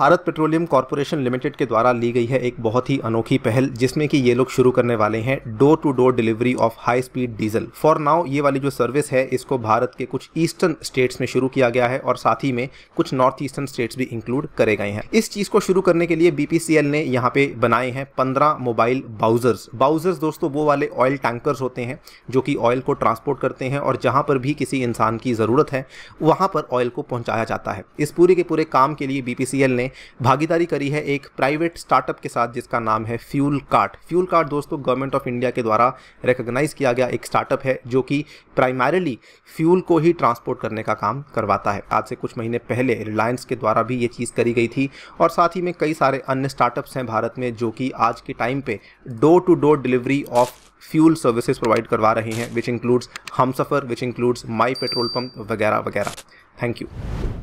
Bharat petroleum corporation limited के द्वारा ली गई है एक बहुत ही अनोखी पहल जिसमें कि ये लोग शुरू करने वाले हैं door to door delivery of high speed diesel for now ये वाली जो सर्विस है इसको भारत के कुछ ईस्टर्न स्टेट्स में शुरू किया गया है और साथ ही में कुछ नॉर्थ ईस्टर्न स्टेट्स भी इंक्लूड करे गए हैं इस चीज को शुरू करने के लिए बीपीसीएल ने यहाँ पे बनाए हैं पंद्रह मोबाइल बाउजर्स बाउजर्स दोस्तों वो वाले ऑयल टैंकर्स होते हैं जो कि ऑयल को ट्रांसपोर्ट करते हैं और जहां पर भी किसी इंसान की ज़रूरत है वहां पर ऑयल को पहुंचाया जाता है इस पूरे के पूरे काम के लिए बीपीसीएल ने भागीदारी करी है एक प्राइवेट स्टार्टअप के साथ जिसका नाम है फ्यूल कार्ट फ्यूल कार्ट दोस्तों गवर्नमेंट ऑफ इंडिया के द्वारा रिकग्नाइज किया गया एक स्टार्टअप है जो कि प्राइमरली फ्यूल को ही ट्रांसपोर्ट करने का काम करवाता है आज से कुछ महीने पहले रिलायंस के द्वारा भी ये चीज़ करी गई थी और साथ ही में कई सारे अन्य स्टार्टअप्स हैं भारत में जो कि आज के टाइम पे door to door delivery of fuel services provide करवा रहे हैं विच इंक्लूड्स हम सफ़र which includes my petrol pump वगैरह वगैरह थैंक यू